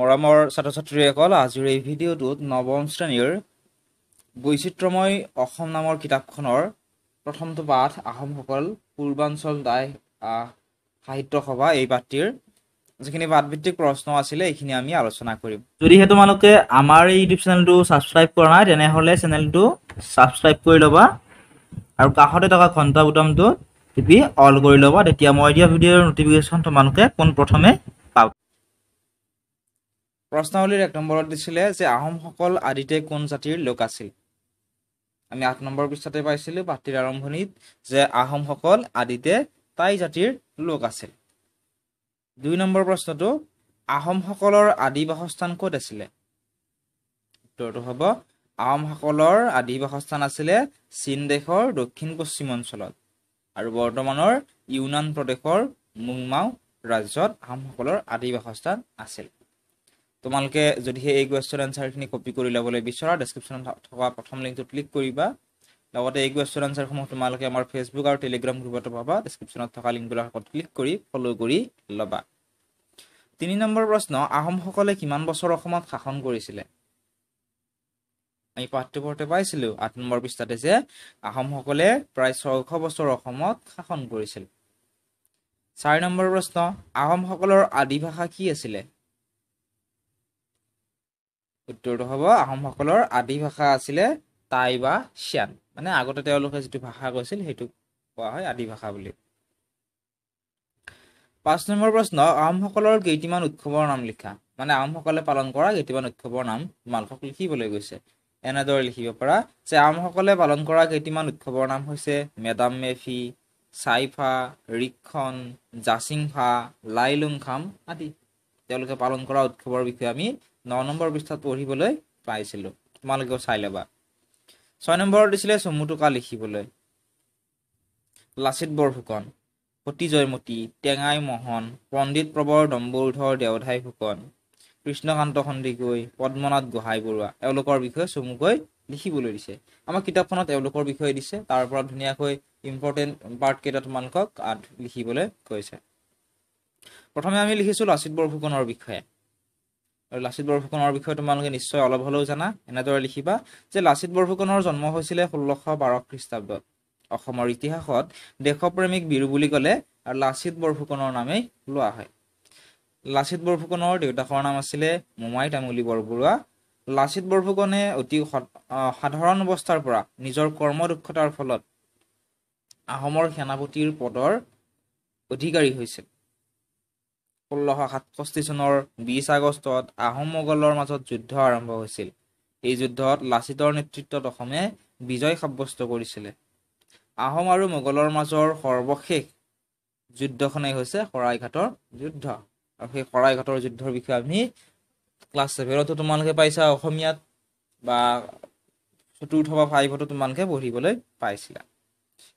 মৰমৰ ছাত্ৰ ছাত্ৰীসকল আজিৰ এই ভিডিঅ'টোত নৱম শ্ৰেণীৰ বৈচিত্ৰময় অসম নামৰ কিতাপখনৰ প্ৰথমটো পাঠ আহোমসকল পূৰ্বাঞ্চল দায় সাহিত্য সভা এই পাঠটিৰ যিখিনি ভিত্তিক প্ৰশ্ন আছিলে এইখিনি আমি আলোচনা কৰিম যদিহে তোমালোকে আমাৰ এই ইউটিউব চেনেলটো ছাবস্ক্ৰাইব কৰা নাই তেনেহ'লে চেনেলটো ছাবস্ক্ৰাইব কৰি ল'বা আৰু কাষতে থকা ঘণ্টা বুটামটো টিপি অল কৰি ল'বা তেতিয়া মই দিয়া ভিডিঅ'ৰ নটিফিকেশ্যন তোমালোকে পোনপ্ৰথমে প্ৰশ্নাৱলীৰ এক নম্বৰত দিছিলে যে আহোমসকল আদিতে কোন জাতিৰ লোক আছিল আমি আঠ নম্বৰ পৃষ্ঠাতে পাইছিলোঁ পাতিৰ আৰম্ভণিত যে আহোমসকল আদিতে টাই জাতিৰ লোক আছিল দুই নম্বৰ প্ৰশ্নটো আহোমসকলৰ আদি বাসস্থান ক'ত আছিলে উত্তৰটো হ'ব আহোমসকলৰ আদি বাসস্থান আছিলে চীন দেশৰ দক্ষিণ পশ্চিম অঞ্চলত আৰু বৰ্তমানৰ ইউনান প্ৰদেশৰ মুংমাও ৰাজ্যত আহোমসকলৰ আদি বাসস্থান আছিল তোমালোকে যদিহে এই কুৱেশ্যনৰ এনচাৰখিনি কপি কৰি ল'বলৈ বিচৰা ডেছক্ৰিপশ্যনত থকা প্ৰথম লিংকটো ক্লিক কৰিবা লগতে এই কুৱেশ্যন এনচাৰসমূহ তোমালোকে আমাৰ ফেচবুক আৰু টেলিগ্ৰাম গ্ৰুপত পাবা ডেছক্ৰিপশ্যনত থকা লিংকবিলাকৰ ওপৰত ক্লিক কৰি ফ'ল' কৰি ল'বা তিনি নম্বৰ প্ৰশ্ন আহোমসকলে কিমান বছৰ অসমত শাসন কৰিছিলে আমি পাঠ্যপুথিতে পাইছিলোঁ আঠ নম্বৰ পৃষ্ঠাতে যে আহোমসকলে প্ৰায় ছয়শ বছৰ অসমত শাসন কৰিছিল চাৰি নম্বৰ প্ৰশ্ন আহোমসকলৰ আদি ভাষা কি আছিলে উত্তৰটো হ'ব আহোমসকলৰ আদি ভাষা আছিলে টাই বা চিয়ান মানে আগতে তেওঁলোকে যিটো ভাষা কৈছিল সেইটোক কোৱা হয় আদি ভাষা বুলি পাঁচ নম্বৰ প্ৰশ্ন আহোমসকলৰ কেইটিমান উৎসৱৰ নাম লিখা মানে আহোমসকলে পালন কৰা কেইটিমান উৎসৱৰ নাম তোমালোকক লিখিবলৈ গৈছে এনেদৰে লিখিব পাৰা যে আহোমসকলে পালন কৰা কেইটিমান উৎসৱৰ নাম হৈছে মেডাম মেফি চাইফা ৰিক্ষন জাচিংফা লাইলুংখাম আদি তেওঁলোকে পালন কৰা উৎসৱৰ বিষয়ে আমি ন নম্বৰ পৃষ্ঠাত পঢ়িবলৈ পাইছিলোঁ তোমালোকেও চাই ল'বা ছয় নম্বৰত দিছিলে চমু টোকা লিখিবলৈ লাচিত বৰফুকন সতী জয়মতী টেঙাই মহন পণ্ডিত প্ৰবৰ ডম্বৰধৰ দেওধাই ফুকন কৃষ্ণকান্ত সন্দিকৈ পদ্মনাথ গোহাঁই বৰুৱা এওঁলোকৰ বিষয়ে চমুকৈ লিখিবলৈ দিছে আমাৰ কিতাপখনত এওঁলোকৰ বিষয়ে দিছে তাৰ পৰা ধুনীয়াকৈ ইম্পৰ্টেণ্ট পাৰ্টকেইটা তোমালোকক লিখিবলৈ কৈছে প্ৰথমে আমি লিখিছোঁ লাচিত বৰফুকনৰ বিষয়ে আৰু লাচিত বৰফুকনৰ বিষয়ে তোমালোকে নিশ্চয় অলপ হ'লেও জানা এনেদৰে লিখিবা যে লাচিত বৰফুকনৰ জন্ম হৈছিলে ষোল্লশ বাৰ খ্ৰীষ্টাব্দত অসমৰ ইতিহাসত দেশপ্ৰেমিক বিৰু বুলি ক'লে আৰু লাচিত বৰফুকনৰ নামেই লোৱা হয় লাচিত বৰফুকনৰ দেউতাকৰ নাম আছিলে মোমাই তামুলী বৰবৰুৱা লাচিত বৰফুকনে অতি সাধাৰণ অৱস্থাৰ পৰা নিজৰ কৰ্ম দক্ষতাৰ ফলত আহোমৰ সেনাপতিৰ পদৰ অধিকাৰী হৈছিল ষোল্লশ সাতষষ্ঠি চনৰ বিছ আগষ্টত আহোম মোগলৰ মাজত যুদ্ধ আৰম্ভ হৈছিল এই যুদ্ধত লাচিতৰ নেতৃত্বত অসমে বিজয় সাব্যস্ত কৰিছিলে আহোম আৰু মোগলৰ মাজৰ সৰ্বশেষ যুদ্ধখনেই হৈছে শৰাইঘাটৰ যুদ্ধ আৰু সেই শৰাইঘাটৰ যুদ্ধৰ বিষয়ে আমি ক্লাছ ছেভেনতো তোমালোকে পাইছা অসমীয়াত বা চতুৰ্থ বা ফাইভতো তোমালোকে পঢ়িবলৈ পাইছিলা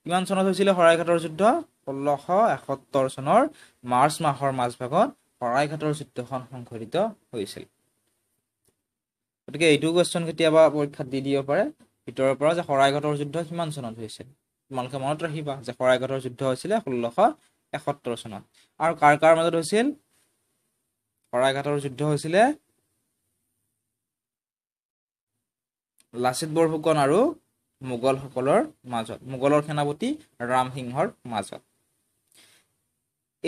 কিমান চনত হৈছিলে শৰাইঘাটৰ যুদ্ধ ষোল্লশ এসত্তৰ চনৰ মাৰ্চ মাহৰ মাজভাগত শৰাইঘাটৰ চিত্ৰখন সংঘটিত হৈছিল গতিকে এইটো কুৱেশ্যন কেতিয়াবা পৰীক্ষাত দি দিব পাৰে ভিতৰৰ পৰা যে শৰাইঘাটৰ যুদ্ধ কিমান চনত হৈছিল তোমালোকে মনত ৰাখিবা যে শৰাইঘাটৰ যুদ্ধ হৈছিলে ষোল্লশ এসত্তৰ চনত আৰু কাৰ কাৰ মাজত হৈছিল শৰাইঘাটৰ যুদ্ধ হৈছিলে লাচিত বৰফুকন আৰু মোগলসকলৰ মাজত মোগলৰ সেনাপতি ৰামসিংহৰ মাজত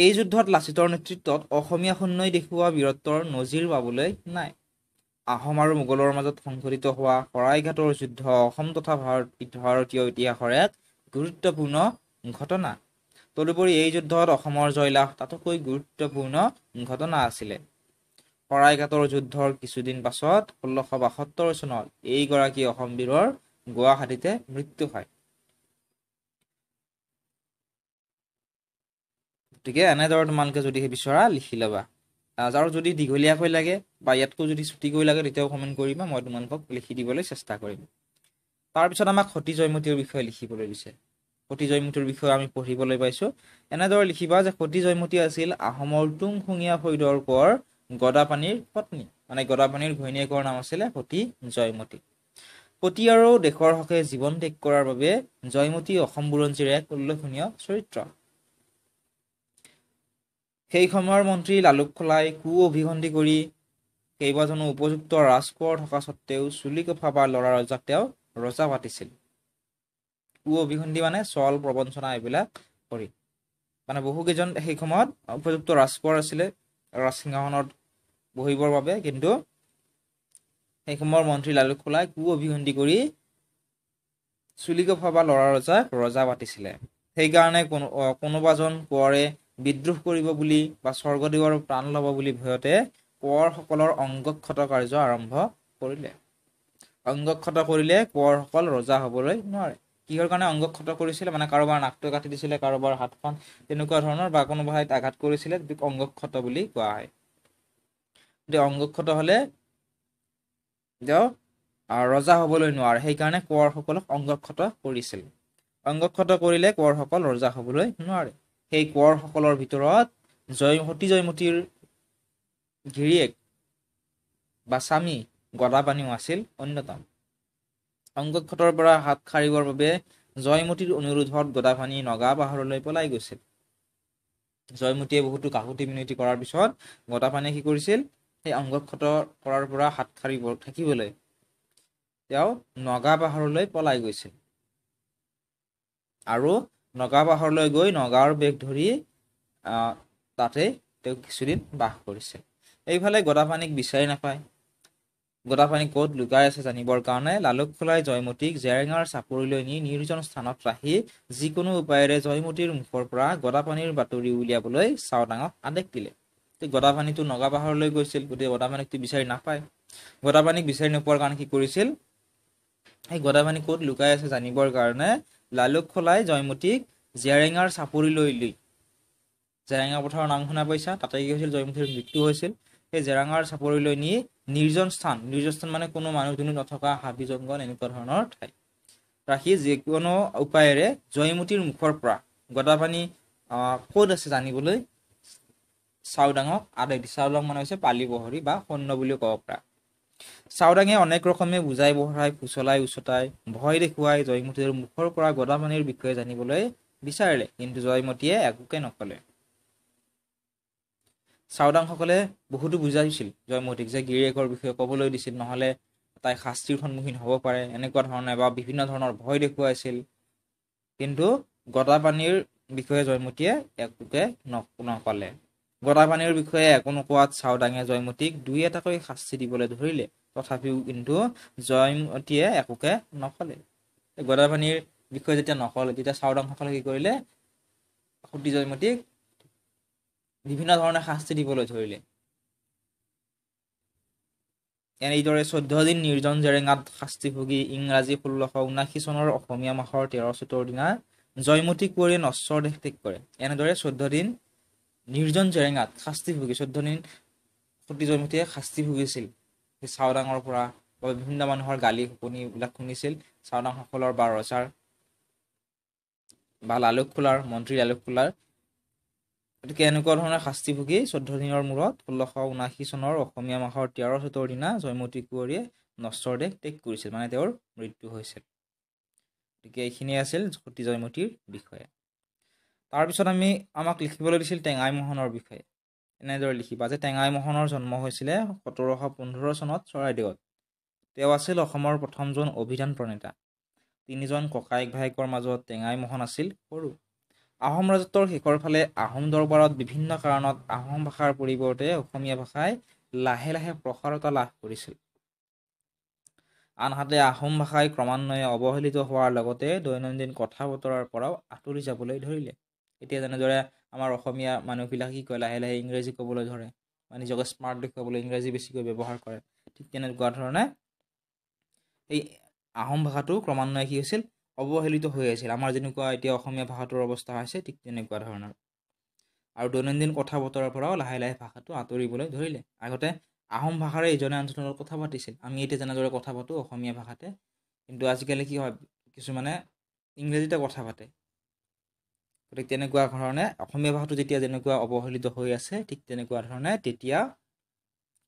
এই যুদ্ধত লাচিতৰ নেতৃত্বত অসমীয়া সৈন্যই দেখুওৱা বীৰত্বৰ নজিৰ পাবলৈ নাই আহোম আৰু মোগলৰ মাজত সংঘটিত হোৱা শৰাইঘাটৰ যুদ্ধ অসম তথা ভাৰত ভাৰতীয় ইতিহাসৰ এক গুৰুত্বপূৰ্ণ ঘটনা তদুপৰি এই যুদ্ধত অসমৰ জয়লাভ তাতোকৈ গুৰুত্বপূৰ্ণ ঘটনা আছিলে শৰাইঘাটৰ যুদ্ধৰ কিছুদিন পাছত ষোল্লশ বাসত্তৰ চনত এইগৰাকী অসমবীৰৰ গুৱাহাটীতে মৃত্যু হয় গতিকে এনেদৰে তোমালোকে যদি সেই বিচৰা লিখি ল'বা আৰু যদি দীঘলীয়াকৈ লাগে বা ইয়াতকৈ যদি চুটিকৈ লাগে তেতিয়াও কমেণ্ট কৰিবা মই তোমালোকক লিখি দিবলৈ চেষ্টা কৰিম তাৰপিছত আমাক সতী জয়মতীৰ বিষয়ে লিখিবলৈ দিছে সতী জয়মতীৰ বিষয়ে আমি পঢ়িবলৈ পাইছোঁ এনেদৰে লিখিবা যে সতী জয়মতী আছিল আহোমৰ টুংখুঙীয়া ফৈদৰ কোঁৱৰ গদাপানীৰ পত্নী মানে গদাপানীৰ ঘৈণীয়েকৰ নাম আছিলে সতী জয়মতী সতী আৰু দেশৰ হকে জীৱন ত্যাগ কৰাৰ বাবে জয়মতী অসম বুৰঞ্জীৰ এক উল্লেখনীয় চৰিত্ৰ সেই সময়ৰ মন্ত্ৰী লালুক খোলাই কু অভিসন্ধি কৰি কেইবাজনো উপযুক্ত ৰাজকোঁৱৰ থকা স্বত্বেও চুলি কফা বা ল'ৰা ৰজাক তেওঁ ৰজা পাতিছিল কু অভিসন্ধি মানে চল প্ৰবঞ্চনা এইবিলাক কৰি মানে বহুকেইজন সেই সময়ত উপযুক্ত ৰাজকোঁৱৰ আছিলে ৰাজসিংহাসনত বহিবৰ বাবে কিন্তু সেই সময়ৰ মন্ত্ৰী লালুক খোলাই কু অভিসন্ধি কৰি চুলি কফা বা ল'ৰা ৰজাক ৰজা পাতিছিলে সেইকাৰণে কোনো কোনোবাজন কোঁৱৰে বিদ্ৰোহ কৰিব বুলি বা স্বৰ্গদেৱৰ প্ৰাণ ল'ব বুলি ভয়তে কোঁৱৰসকলৰ অংগক্ষত কাৰ্য আৰম্ভ কৰিলে অংগক্ষত কৰিলে কোঁৱৰসকল ৰজা হ'বলৈ নোৱাৰে কিহৰ কাৰণে অংগক্ষত কৰিছিলে মানে কাৰোবাৰ নাকটো কাটি দিছিলে কাৰোবাৰ হাতখন তেনেকুৱা ধৰণৰ বা কোনোবা ঠাইত আঘাত কৰিছিলে অংগক্ষত বুলি কোৱা হয় গতিকে অংগক্ষত হ'লে তেওঁ ৰজা হ'বলৈ নোৱাৰে সেইকাৰণে কোঁৱৰসকলক অংগক্ষত কৰিছিল অংগক্ষত কৰিলে কোঁৱৰসকল ৰজা হ'বলৈ নোৱাৰে সেই কোঁৱৰসকলৰ ভিতৰত জয় সতী জয়মতীৰ গিৰিয়েক বা স্বামী গদাপানীও আছিল অন্যতম অংগক্ষতৰ পৰা হাত সাৰিবৰ বাবে জয়মতীৰ অনুৰোধত গদাপানী নগা পাহাৰলৈ পলাই গৈছিল জয়মতীয়ে বহুতো কাহুতি মিনতি কৰাৰ পিছত গদাপানীয়ে কি কৰিছিল সেই অংগক্ষত কৰাৰ পৰা হাত সাৰিব থাকিবলৈ তেওঁ নগা পাহাৰলৈ পলাই গৈছিল আৰু নগা নগাপাহৰলৈ গৈ নগাঁৱৰ বেগ ধৰি তাতে তেওঁ কিছুদিন বাস কৰিছে এইফালে গদাপানীক বিচাৰি নাপায় গদাপানী ক'ত লুকাই আছে জানিবৰ কাৰণে লালুক খোলাই জয়মতীক জেৰেঙাৰ চাপৰিলৈ নি নিৰ্জন স্থানত ৰাখি যিকোনো উপায়েৰে জয়মতীৰ মুখৰ পৰা গদাপানীৰ বাতৰি উলিয়াবলৈ চাওডাঙক আদেশ দিলে গদাপানীটো নগাপাহৰলৈ গৈছিল গতিকে গদাপানীকটো বিচাৰি নাপায় গদাপানীক বিচাৰি নোপোৱাৰ কাৰণে কি কৰিছিল সেই গদাপানী ক'ত লুকাই আছে জানিবৰ কাৰণে লালুক খোলাই জয়মতীক জেৰেঙাৰ চাপৰিলৈ লৈ জেৰেঙা পথাৰৰ নাম শুনা পাইছা তাতে কি হৈছিল জয়মতীৰ মৃত্যু হৈছিল সেই জেৰেঙাৰ চাপৰিলৈ নি নিৰ্জন স্থান নিৰ্জন স্থান মানে কোনো মানুহ দুনু নথকা হাবি জংঘল এনেকুৱা ধৰণৰ ঠাই ৰাখি যিকোনো উপায়েৰে জয়মতীৰ মুখৰ পৰা গদাপানী ক'ত আছে জানিবলৈ চাওডাঙক আদেশ চাওডাং মানে হৈছে পালি বহৰী বা সৈন্য বুলিও ক'ব পৰা চাওদাঙে অনেক ৰকমে বুজাই বঢ়াই ফুচলাই উচতাই ভয় দেখুৱাই জয়মতীৰ মুখৰ পৰা গদামণিৰ বিষয়ে জানিবলৈ বিচাৰিলে কিন্তু জয়মতীয়ে একোকে নক'লে চাওদাংসকলে বহুতো বুজাইছিল জয়মতীক যে গিৰিয়েকৰ বিষয়ে ক'বলৈ দিছিল নহ'লে তাই শাস্তিৰ সন্মুখীন হ'ব পাৰে এনেকুৱা ধৰণে বা বিভিন্ন ধৰণৰ ভয় দেখুৱাইছিল কিন্তু গদাপানীৰ বিষয়ে জয়মতীয়ে একোকে নক নক'লে গদাপানীৰ বিষয়ে একো নোকোৱাত চাওদাঙে জয়মতীক দুই এটাকৈ শাস্তি দিবলৈ ধৰিলে তথাপিও কিন্তু জয়মতীয়ে একোকে নকলে গদাপানীৰ বিষয়ে যেতিয়া নকলে তেতিয়া চাওদাংসকলে কি কৰিলে সুতি জয়মতীক বিভিন্ন ধৰণে শাস্তি দিবলৈ ধৰিলে এনেদৰে চৈধ্য দিন নিৰ্জন জেৰেঙাত শাস্তি ভুগি ইংৰাজী ষোল্লশ ঊনাশী চনৰ অসমীয়া মাহৰ তেৰ চতৰ দিনা জয়মতী কুঁৱৰীয়ে নশ্বৰ দেশ ঠিক কৰে এনেদৰে চৈধ্য দিন নিৰ্জন জেৰেঙাত শাস্তি ভুগি চৈধ্য দিন সতী জয়মতীয়ে শাস্তি ভুগিছিল সেই চাওদাঙৰ পৰা বা বিভিন্ন মানুহৰ গালি শুকনি এইবিলাক শুনিছিল চাওদাংসকলৰ বা ৰজাৰ বা লালুক খোলাৰ মন্ত্ৰী লালুক খোলাৰ গতিকে এনেকুৱা ধৰণৰ শাস্তি ভুগি চৈধ্য দিনৰ মূৰত ষোল্লশ ঊনাশী চনৰ অসমীয়া মাহৰ তেৰ চতৰ দিনা জয়মতী কুঁৱৰীয়ে নশ্বৰ দেহ ত্যাগ কৰিছিল মানে তেওঁৰ মৃত্যু হৈছিল গতিকে এইখিনিয়ে আছিল সতী জয়মতীৰ বিষয়ে তাৰপিছত আমি আমাক লিখিবলৈ দিছিল টেঙাই মোহনৰ বিষয়ে এনেদৰে লিখিবা যে টেঙাই মোহনৰ জন্ম হৈছিলে সোতৰশ পোন্ধৰ চনত চৰাইদেউত তেওঁ আছিল অসমৰ প্ৰথমজন অভিধান প্ৰণেতা তিনিজন ককায়েক ভায়েকৰ মাজত টেঙাই মোহন আছিল সৰু আহোম ৰাজত্বৰ শেষৰ ফালে আহোম দৰবাৰত বিভিন্ন কাৰণত আহোম ভাষাৰ পৰিৱৰ্তে অসমীয়া ভাষাই লাহে লাহে প্ৰসাৰতা লাভ কৰিছিল আনহাতে আহোম ভাষাই ক্ৰমান্বয়ে অৱহেলিত হোৱাৰ লগতে দৈনন্দিন কথা বতৰাৰ পৰাও আঁতৰি যাবলৈ ধৰিলে এতিয়া যেনেদৰে আমাৰ অসমীয়া মানুহবিলাকে কি কয় লাহে লাহে ইংৰাজী ক'বলৈ ধৰে বা নিজকে স্মাৰ্ট দেখুৱাবলৈ ইংৰাজী বেছিকৈ ব্যৱহাৰ কৰে ঠিক তেনেকুৱা ধৰণে এই আহোম ভাষাটো ক্ৰমান্বয়ে কি হৈছিল অৱহেলিত হৈ আহিছিল আমাৰ যেনেকুৱা এতিয়া অসমীয়া ভাষাটোৰ অৱস্থা হৈছে ঠিক তেনেকুৱা ধৰণৰ আৰু দৈনন্দিন কথা বতৰাৰ পৰাও লাহে লাহে ভাষাটো আঁতৰিবলৈ ধৰিলে আগতে আহোম ভাষাৰে ইজনে আনজনৰ কথা পাতিছিল আমি এতিয়া যেনেদৰে কথা পাতোঁ অসমীয়া ভাষাতে কিন্তু আজিকালি কি হয় কিছুমানে ইংৰাজীতে কথা পাতে গতিকে তেনেকুৱা ধৰণে অসমীয়া ভাষাটো যেতিয়া যেনেকুৱা অৱহেলিত হৈ আছে ঠিক তেনেকুৱা ধৰণে তেতিয়া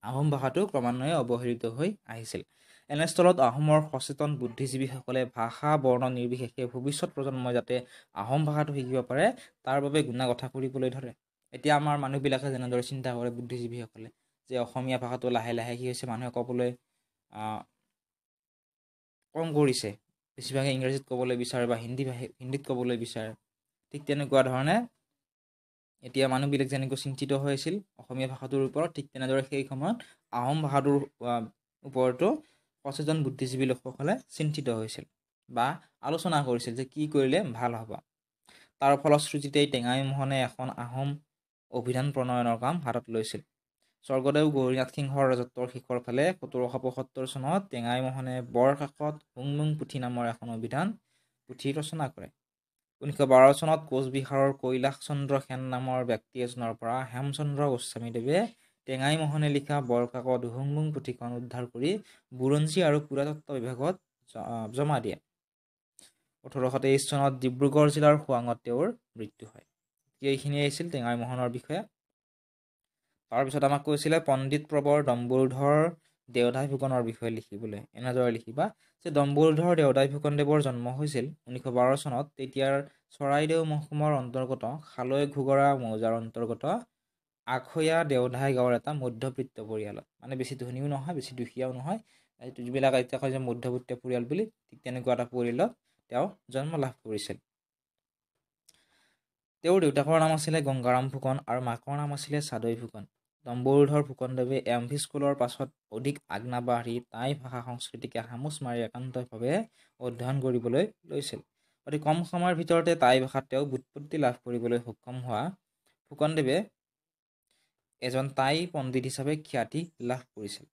আহোম ভাষাটো ক্ৰমান্বয়ে অৱহেলিত হৈ আহিছিল এনেস্থলত আহোমৰ সচেতন বুদ্ধিজীৱীসকলে ভাষা বৰ্ণ নিৰ্বিশেষে ভৱিষ্যত প্ৰজন্মই যাতে আহোম ভাষাটো শিকিব পাৰে তাৰ বাবে গুণা কথা কৰিবলৈ ধৰে এতিয়া আমাৰ মানুহবিলাকে যেনেদৰে চিন্তা কৰে বুদ্ধিজীৱীসকলে যে অসমীয়া ভাষাটো লাহে লাহে কি হৈছে মানুহে ক'বলৈ কম কৰিছে বেছিভাগে ইংৰাজীত ক'বলৈ বিচাৰে বা হিন্দী ভাষী হিন্দীত ক'বলৈ বিচাৰে ঠিক তেনেকুৱা ধৰণে এতিয়া মানুহবিলাক যেনেকৈ চিন্তিত হৈ আছিল অসমীয়া ভাষাটোৰ ওপৰত ঠিক তেনেদৰে সেই সময়ত আহোম ভাষাটোৰ ওপৰতো সচেতন বুদ্ধিজীৱী লোকসকলে চিন্তিত হৈছিল বা আলোচনা কৰিছিল যে কি কৰিলে ভাল হ'ব তাৰ ফলশ্ৰুতিতেই টেঙাই মোহনে এখন আহোম অভিধান প্ৰণয়নৰ কাম হাতত লৈছিল স্বৰ্গদেউ গৌৰীনাথ সিংহৰ ৰাজত্বৰ শেষৰ ফালে সোতৰশ পয়সত্তৰ চনত টেঙাই মোহনে বৰকাষত হুংমুং পুথি নামৰ এখন অভিধান পুথি ৰচনা কৰে ঊনৈছশ বাৰ চনত কোচবিহাৰৰ কৈলাশ চন্দ্ৰ সেন নামৰ ব্যক্তি এজনৰ পৰা হেমচন্দ্ৰ গোস্বামীদেৱে টেঙাই টেঙাইমহনে লিখা বৰকাকৰ দুহুংমুং পুথিখন উদ্ধাৰ কৰি বুৰঞ্জী আৰু পুৰাতত্ব বিভাগত জমা দিয়ে ওঠৰশ তেইছ চনত ডিব্ৰুগড় জিলাৰ খোৱাঙত তেওঁৰ মৃত্যু হয় এইখিনিয়ে টেঙাই টেঙাইমহনৰ বিষয়ে তাৰপিছত আমাক কৈছিলে পণ্ডিত প্ৰবৰ ডম্বুৰধৰ দেৱদাস ফুকনৰ বিষয়ে লিখিবলৈ এনেদৰে লিখিবা যে ডম্বৰুধৰ দেৱদাস ফুকনদেৱৰ জন্ম হৈছিল ঊনৈছশ বাৰ চনত তেতিয়াৰ চৰাইদেউ মহকুমাৰ অন্তৰ্গত খালৈ ঘুগৰা মৌজাৰ অন্তৰ্গত আখৈয়া দেওধাই গাঁৱৰ এটা মধ্যবিত্ত পৰিয়ালত মানে বেছি ধনীও নহয় বেছি দুখীয়াও নহয় যিবিলাক এতিয়া কয় যে মধ্যবিত্ত পৰিয়াল বুলি ঠিক তেনেকুৱা এটা পৰিয়ালত তেওঁ জন্ম লাভ কৰিছিল তেওঁৰ দেউতাকৰ নাম আছিলে গংগাৰাম ফুকন আৰু মাকৰ নাম আছিলে চাদৈ ফুকন দম্বৰুধৰ ভূকণ্ডৱে এম ভি স্কুলৰ পাছত অধিক আগনা বাঢ়ি টাই ভাষা সংস্কৃতিকে সামোচ মাৰি একান্তভাৱে অধ্যয়ন কৰিবলৈ লৈছিল অতি কম সময়ৰ ভিতৰতে টাই ভাষাত তেওঁ বুৎপত্তি লাভ কৰিবলৈ সক্ষম হোৱা ফুকনদেৱে এজন টাই পণ্ডিত হিচাপে খ্যাতি লাভ কৰিছিল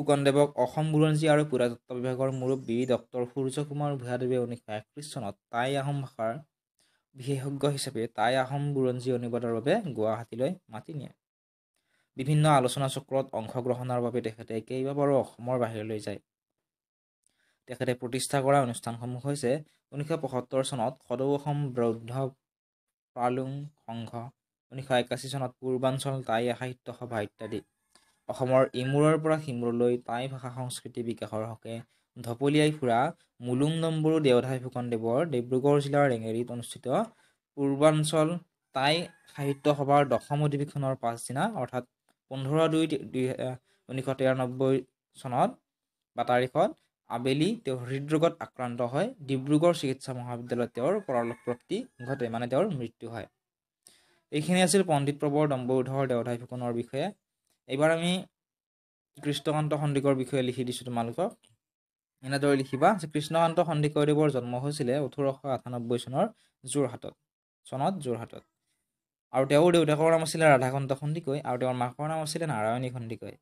ফুকনদেৱক অসম বুৰঞ্জী আৰু পুৰাতত্ব বিভাগৰ মুৰব্বী ডক্টৰ সূৰ্য কুমাৰ ভূঞাদেৱে ঊনৈছশ একত্ৰিছ চনত টাই আহোম ভাষাৰ বিশেষজ্ঞ হিচাপে টাই আহোম বুৰঞ্জী অনুবাদৰ বাবে গুৱাহাটীলৈ মাতি নিয়ে বিভিন্ন আলোচনা চক্ৰত অংশগ্ৰহণৰ বাবে তেখেতে কেইবাবাৰো অসমৰ বাহিৰলৈ যায় তেখেতে প্ৰতিষ্ঠা কৰা অনুষ্ঠানসমূহ হৈছে ঊনৈছশ পঁসত্তৰ চনত সদৌ অসম বৌদ্ধ প্ৰালুং সংঘ ঊনৈছশ একাশী চনত পূৰ্বাঞ্চল টাই সাহিত্য সভা ইত্যাদি অসমৰ ইমূৰৰ পৰা সিমূৰলৈ টাই ভাষা সংস্কৃতি বিকাশৰ হকে ঢপলিয়াই ফুৰা মুলুং নম্বৰু দেওধাই ফুকনদেৱৰ ডিব্ৰুগড় জিলাৰ ৰেঙেৰীত অনুষ্ঠিত পূৰ্বাঞ্চল টাই সাহিত্য সভাৰ দশম অধিৱেশনৰ পাছদিনা অৰ্থাৎ পোন্ধৰ দুই দুই ঊনৈছশ তিৰানব্বৈ চনত বা তাৰিখত আবেলি তেওঁ হৃদৰোগত আক্ৰান্ত হয় ডিব্ৰুগড় চিকিৎসা মহাবিদ্যালয়ত তেওঁৰ পৰলপ্ৰাপ্তি ঘটে মানে তেওঁৰ মৃত্যু হয় এইখিনি আছিল পণ্ডিত প্ৰবৰ ডম্বৰুধৰ দেওধাই ফুকনৰ বিষয়ে এইবাৰ আমি কৃষ্ণকান্ত সন্দিকৰ বিষয়ে লিখি দিছোঁ তোমালোকক এনেদৰে লিখিবা যে কৃষ্ণকান্ত সন্দিকৈদেৱৰ জন্ম হৈছিলে ওঠৰশ আঠানব্বৈ চনৰ যোৰহাটত চনত যোৰহাটত আৰু তেওঁৰ দেউতাকৰ নাম আছিলে ৰাধাকান্ত সন্দিকৈ আৰু তেওঁৰ মাকৰ নাম আছিলে নাৰায়ণী সন্দিকৈ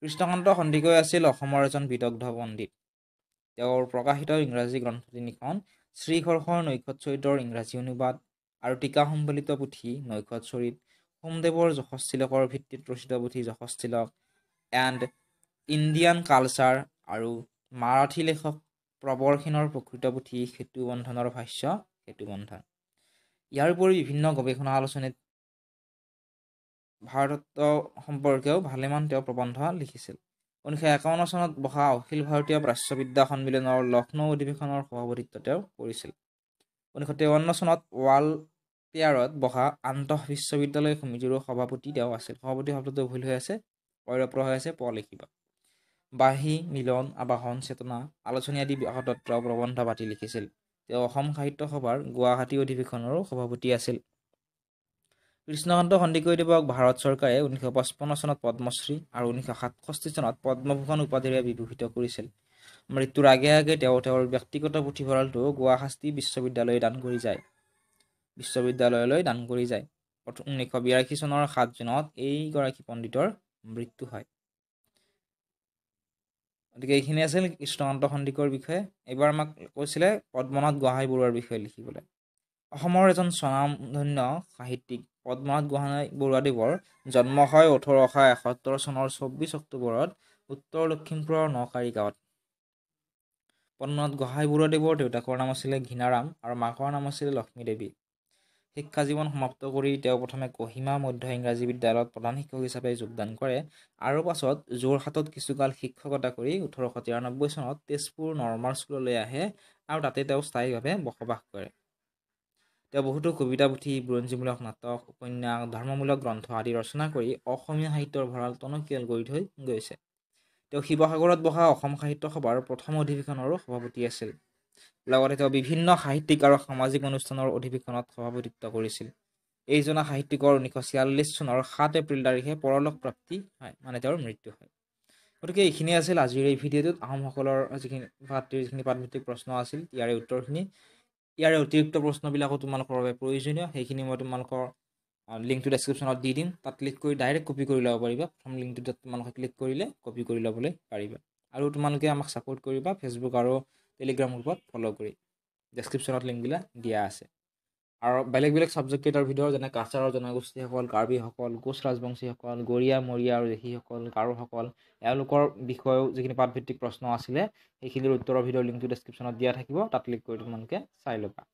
কৃষ্ণকান্ত সন্দিকৈ আছিল অসমৰ এজন বিদগ্ধ পণ্ডিত তেওঁৰ প্ৰকাশিত ইংৰাজী গ্ৰন্থ তিনিখন শ্ৰীঘৰ্ষৰ চৰিতৰ ইংৰাজী অনুবাদ আৰু টীকা সম্বলিত পুথি চৰিত সোমদেৱৰ যশস্তিলকৰ ভিত্তিত ৰচিত পুথি যশস্তিলক এণ্ড ইণ্ডিয়ান কালচাৰ আৰু মাৰাঠী লেখক প্ৰবৰসেনৰ প্ৰকৃত পুথি সেতু বন্ধনৰ ভাষ্য সেতুবন্ধন ইয়াৰ উপৰি বিভিন্ন গৱেষণা আলোচনীত ভাৰত সম্পৰ্কেও ভালেমান তেওঁ প্ৰবন্ধ লিখিছিল ঊনৈছশ একাৱন্ন চনত বহা অখিল ভাৰতীয় প্ৰাচ্যবিদ্যা সন্মিলনৰ লক্ষ্ণৌ অধিৱেশনৰ সভাপতিত্ব তেওঁ কৰিছিল ঊনৈছশ তেৱন্ন চনত ৱাল পেয়াৰত বহা আন্তঃ বিশ্ববিদ্যালয় সমিতিৰো সভাপতি তেওঁ আছিল সভাপতি শব্দটো ভুল হৈ আছে পৰ্যাপ্ত হৈ আছে প লিখিব বাঁহী মিলন আবাহন চেতনা আলোচনী আদি বিষয়ত্ব প্ৰবন্ধ পাতি লিখিছিল তেওঁ অসম সাহিত্য সভাৰ গুৱাহাটী অধিৱেশনৰো সভাপতি আছিল কৃষ্ণকান্ত সন্দিকৈদেৱক ভাৰত চৰকাৰে ঊনৈছশ পঁচপন্ন চনত পদ্মশ্ৰী আৰু ঊনৈছশ সাতষষ্ঠি চনত পদ্মভূষণ উপাধিৰে বিভূষিত কৰিছিল মৃত্যুৰ আগে আগে তেওঁ তেওঁৰ ব্যক্তিগত পুথিভঁৰালটো গুৱাহাটী বিশ্ববিদ্যালয় দান কৰি যায় বিশ্ববিদ্যালয়লৈ দান কৰি যায় ঊনৈছশ বিৰাশী চনৰ সাত জুনত এইগৰাকী পণ্ডিতৰ মৃত্যু হয় গতিকে এইখিনি আছিল কৃষ্ণকান্ত সন্দিকৰ বিষয়ে এইবাৰ আমাক কৈছিলে পদ্মনাথ গোহাঁই বৰুৱাৰ বিষয়ে লিখিবলৈ অসমৰ এজন স্বনামধন্য সাহিত্যিক পদ্মনাথ গোহাঁই বৰুৱাদেৱৰ জন্ম হয় ওঠৰশ এসত্তৰ চনৰ চৌব্বিছ অক্টোবৰত উত্তৰ লখিমপুৰৰ নকাৰী গাঁৱত পদ্মনাথ গোহাঁই বৰুৱাদেৱৰ দেউতাকৰ নাম আছিলে ঘৃণাৰাম আৰু মাকৰ নাম আছিলে লক্ষ্মীদেৱী শিক্ষা জীৱন সমাপ্ত কৰি তেওঁ প্ৰথমে কহিমা মধ্য ইংৰাজী বিদ্যালয়ত প্ৰধান শিক্ষক হিচাপে যোগদান কৰে আৰু পাছত যোৰহাটত কিছুকাল শিক্ষকতা কৰি ওঠৰশ তিৰানব্বৈ চনত তেজপুৰ নৰ্মেল স্কুললৈ আহে আৰু তাতে তেওঁ স্থায়ীভাৱে বসবাস কৰে তেওঁ বহুতো কবিতা পুথি বুৰঞ্জীমূলক নাটক উপন্যাস ধৰ্মমূলক গ্ৰন্থ আদি ৰচনা কৰি অসমীয়া সাহিত্যৰ ভঁৰাল টনকিয়াল কৰি থৈ গৈছে তেওঁ শিৱসাগৰত বহা অসম সাহিত্য সভাৰ প্ৰথম অধিৱেশনৰো সভাপতি আছিল লগতে তেওঁ বিভিন্ন সাহিত্যিক আৰু সামাজিক অনুষ্ঠানৰ অধিৱেশনত সভাপতিত্ব কৰিছিল এইজনা সাহিত্যিকৰ ঊনৈশশ ছিয়াল্লিছ চনৰ সাত এপ্ৰিল তাৰিখে পৰলোক প্ৰাপ্তি হয় মানে তেওঁৰ মৃত্যু হয় গতিকে এইখিনিয়ে আছিল আজিৰ এই ভিডিঅ'টোত আহোমসকলৰ যিখিনি ভাতৃৰ যিখিনি প্ৰাণভিত্তিক প্ৰশ্ন আছিল ইয়াৰে উত্তৰখিনি ইয়াৰে অতিৰিক্ত প্ৰশ্নবিলাকো তোমালোকৰ বাবে প্ৰয়োজনীয় সেইখিনি মই তোমালোকৰ লিংকটো ডেছক্ৰিপশ্যনত দি দিম তাত ক্লিক কৰি ডাইৰেক্ট কপি কৰি ল'ব পাৰিবা প্ৰথম লিংকটো তাত তোমালোকে ক্লিক কৰিলে কপি কৰি ল'বলৈ পাৰিবা আৰু তোমালোকে আমাক ছাপোৰ্ট কৰিবা ফেচবুক আৰু টেলিগ্ৰাম গ্ৰুপত ফ'ল' কৰি ডেছক্ৰিপশ্যনত লিংকবিলাক দিয়া আছে আৰু বেলেগ বেলেগ ছাবজেক্টকেইটাৰ ভিতৰত যেনে কাছাৰৰ জনগোষ্ঠীসকল কাৰ্বিসকল কোচ ৰাজবংশীসকল গৰীয়া মৰিয়া আৰু দেশীসকল কাৰোসকল এওঁলোকৰ বিষয়েও যিখিনি পাঠভিত্তিক প্ৰশ্ন আছিলে সেইখিনিৰ উত্তৰৰ ভিতৰৰ লিংকটো ডেছক্ৰিপশ্যনত দিয়া থাকিব তাত ক্লিক কৰি তোমালোকে চাই ল'বা